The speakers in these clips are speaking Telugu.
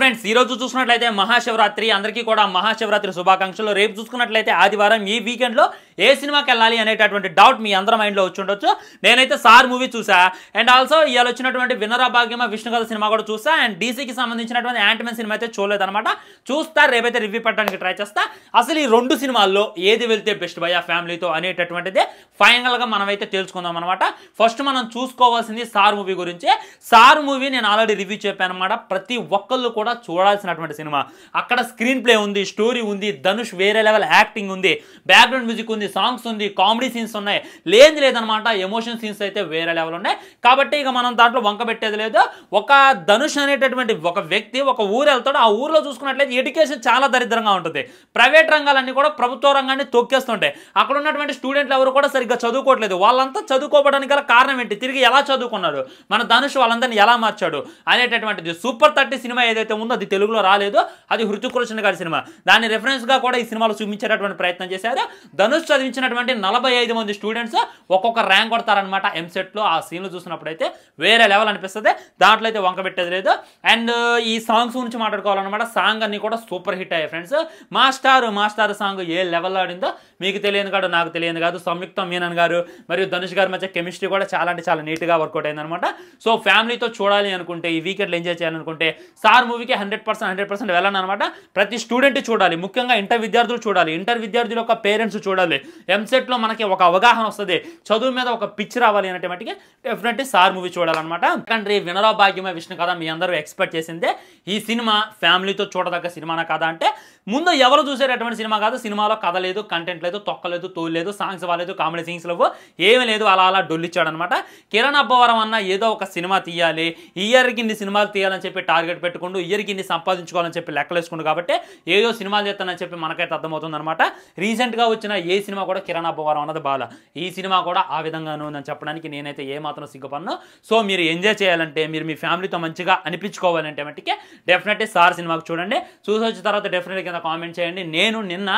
ఫ్రెండ్స్ ఈ రోజు చూసుకున్నట్లయితే మహాశివరాత్రి అందరికీ కూడా మహాశివరాత్రి శుభాకాంక్షలు రేపు చూసుకున్నట్లయితే ఆదివారం ఈ వీకెండ్ లో ఏ సినిమాకి వెళ్ళాలి అనేటటువంటి డౌట్ మీ అందరి మైండ్లో ఉండొచ్చు నేనైతే సార్ మూవీ చూసా అండ్ ఆల్సో ఇవాళ వచ్చినటువంటి వినరా భాగ్యమ విష్ణుకథ సినిమా కూడా చూసా అండ్ డీసీకి సంబంధించినటువంటి యాంటమెన్ సినిమా అయితే చూడలేదనమాట చూస్తా రేపైతే రివ్యూ పెట్టడానికి ట్రై చేస్తా అసలు ఈ రెండు సినిమాల్లో ఏది వెళ్తే బెస్ట్ బై ఆ ఫ్యామిలీతో అనేటటువంటిది ఫైనల్గా అయితే తెలుసుకుందాం అనమాట ఫస్ట్ మనం చూసుకోవాల్సింది సార్ మూవీ గురించి సార్ మూవీ నేను ఆల్రెడీ రివ్యూ చెప్పాను అనమాట ప్రతి ఒక్కళ్ళు కూడా చూడాల్సినటువంటి సినిమా అక్కడ స్క్రీన్ ప్లే ఉంది స్టోరీ ఉంది ధనుష్ వేరే లెవెల్ యాక్టింగ్ ఉంది బ్యాక్గ్రౌండ్ మ్యూజిక్ ఉంది ఉంది సాంగ్స్ ఉంది కామెడీ సీన్స్ ఉన్నాయి లేదు లేదనమాట ఎమోషన్ సీన్స్ అయితే వేరే లెవెల్ ఉన్నాయి కాబట్టి ఇక మనం దాంట్లో వంక పెట్టేది లేదు ఒక ధనుష్ అనేటటువంటి ఒక వ్యక్తి ఒక ఊరు వెళ్తాడు ఆ ఊర్లో చూసుకున్నట్లయితే ఎడ్యుకేషన్ చాలా దరిద్రంగా ఉంటుంది ప్రైవేట్ రంగాలన్నీ కూడా ప్రభుత్వ రంగాన్ని తొక్కేస్తుంటాయి అక్కడ ఉన్నటువంటి స్టూడెంట్లు ఎవరు కూడా సరిగ్గా చదువుకోవట్లేదు వాళ్ళంతా చదువుకోవడానికి గల కారణం ఏంటి తిరిగి ఎలా చదువుకున్నారు మన ధనుష్ వాళ్ళందరినీ ఎలా మార్చాడు అనేటటువంటిది సూపర్ థర్టీ సినిమా ఏదైతే ఉందో అది తెలుగులో రాలేదు అది హృతిక్ రోషన్ గారి సినిమా దాన్ని రెఫరెన్స్గా కూడా ఈ సినిమాలో చూపించేటటువంటి ప్రయత్నం చేశారు ధనుష్ చదివించినటువంటి నలభై ఐదు మంది స్టూడెంట్స్ ఒక్కొక్క ర్యాంక్ కొడతారనమాట ఎంసెట్లో ఆ సీన్లు చూసినప్పుడు అయితే వేరే లెవెల్ అనిపిస్తుంది దాంట్లో అయితే వంక పెట్టేది లేదు అండ్ ఈ సాంగ్స్ గురించి మాట్లాడుకోవాలన్నమాట సాంగ్ అన్ని కూడా సూపర్ హిట్ అయ్యాయి ఫ్రెండ్స్ మాస్టార్ మాస్టార్ సాంగ్ ఏ లెవెల్లో ఆడిందో మీకు తెలియదు కాదు నాకు తెలియదు కాదు సంయుక్త మీనన్ గారు మరియు ధనుష్ గారి మధ్య కెమిస్ట్రీ కూడా చాలా అంటే చాలా నీట్గా వర్కౌట్ అయిందనమాట సో ఫ్యామిలీతో చూడాలి అనుకుంటే ఈ వీకెండ్లో ఎంజాయ్ చేయాలనుకుంటే సార్ మూవీకి హండ్రెడ్ పర్సెంట్ హండ్రెడ్ పర్సెంట్ వెళ్ళాలన్నమాట ప్రతి స్టూడెంట్ చూడాలి ముఖ్యంగా ఇంటర్ విద్యార్థులు చూడాలి ఇంటర్ విద్యార్థుల యొక్క పేరెంట్స్ చూడాలి ఎంసెట్లో మనకి ఒక అవగాహన వస్తుంది చదువు మీద ఒక పిచ్ రావాలి అనేటి మటుకి డెఫినెట్లీ సార్ మూవీ చూడాలన్నమాట సెకండ్ వినరా భాగ్యమే విష్ణు కథ మీ అందరూ ఎక్స్పెక్ట్ చేసిందే ఈ సినిమా ఫ్యామిలీతో చూడదగ్గ సినిమా కదా అంటే ముందు ఎవరు చూసేటటువంటి సినిమా కాదు సినిమాలో కథ లేదు కంటెంట్ లేదు తొక్కలేదు తోలేదు సాంగ్స్ వాలేదు కామెడీ సీన్స్ లేవు ఏమీ లేదు అలా అలా డొల్లిచ్చాడనమాట కిరణ్ అబ్బవరం అన్న ఏదో ఒక సినిమా తీయాలి ఇయర్కి ఇన్ని సినిమాలు తీయాలని చెప్పి టార్గెట్ పెట్టుకుంటూ ఇయర్కి ఇన్ని సంపాదించుకోవాలని చెప్పి లెక్కలేసుకుండు కాబట్టి ఏదో సినిమాలు చేస్తానని చెప్పి మనకైతే రీసెంట్ రీసెంట్గా వచ్చిన ఏ సినిమా సినిమా కూడా కిరణ్ అబ్బవారం అన్నది బాల ఈ సినిమా కూడా ఆ విధంగా ఉందని చెప్పడానికి నేనైతే ఏమాత్రం సిగ్గుపడను సో మీరు ఎంజాయ్ చేయాలంటే మీరు మీ ఫ్యామిలీతో మంచిగా అనిపించుకోవాలంటే మట్టికి డెఫినెట్లీ సార్ సినిమాకు చూడండి చూసి వచ్చిన తర్వాత డెఫినెట్గా కింద కామెంట్ చేయండి నేను నిన్న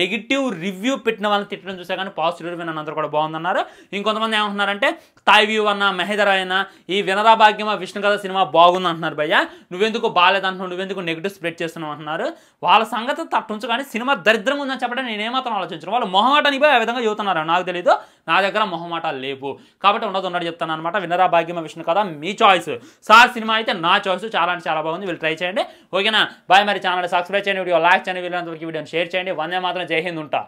నెగిటివ్ రివ్యూ పెట్టిన వాళ్ళని తిట్టడం చూసా కానీ పాజిటివ్ రివ్యూ నన్ను అందరూ కూడా బాగుందన్నారు ఇంకొంతమంది ఏమంటున్నారంటే తాయ్ వ్యూ అన్న మహేదర్ అయిన ఈ వినరా భాగ్యమ విష్ణు కథ సినిమా బాగుంది అంటున్నారు భయ్య నువ్వెందుకు బాగాలేదంటున్నావు నువ్వెందుకు నెగిటివ్ స్ప్రెడ్ చేస్తున్నావు అంటున్నారు వాళ్ళ సంగతి తట్టుంచు కానీ సినిమా దరిద్రంగా ఉందని చెప్పడం నేనేమాత్రం ఆలోచించను వాళ్ళు మొహమాట పోయి ఆ విధంగా చెబుతున్నారు నాకు తెలియదు నా దగ్గర మొహమాటాలు లేవు కాబట్టి ఉండదు ఉన్నట్టు చెప్తాను అనమాట వినరా భాగ్యమ విషయం కదా మీ చాయిస్ సార్ సినిమా అయితే నా చాయిస్ చాలా అంటే చాలా బాగుంది వీళ్ళు ట్రై చేయండి ఓకేనా బాయ్ మరి ఛానల్ సబ్స్క్రైబ్ చేయండి వీడియో లైక్ చేయండి వీళ్ళంతవరకు వీడియోని షేర్ చేయండి వందే మాత్రం జై హింద్ ఉంటా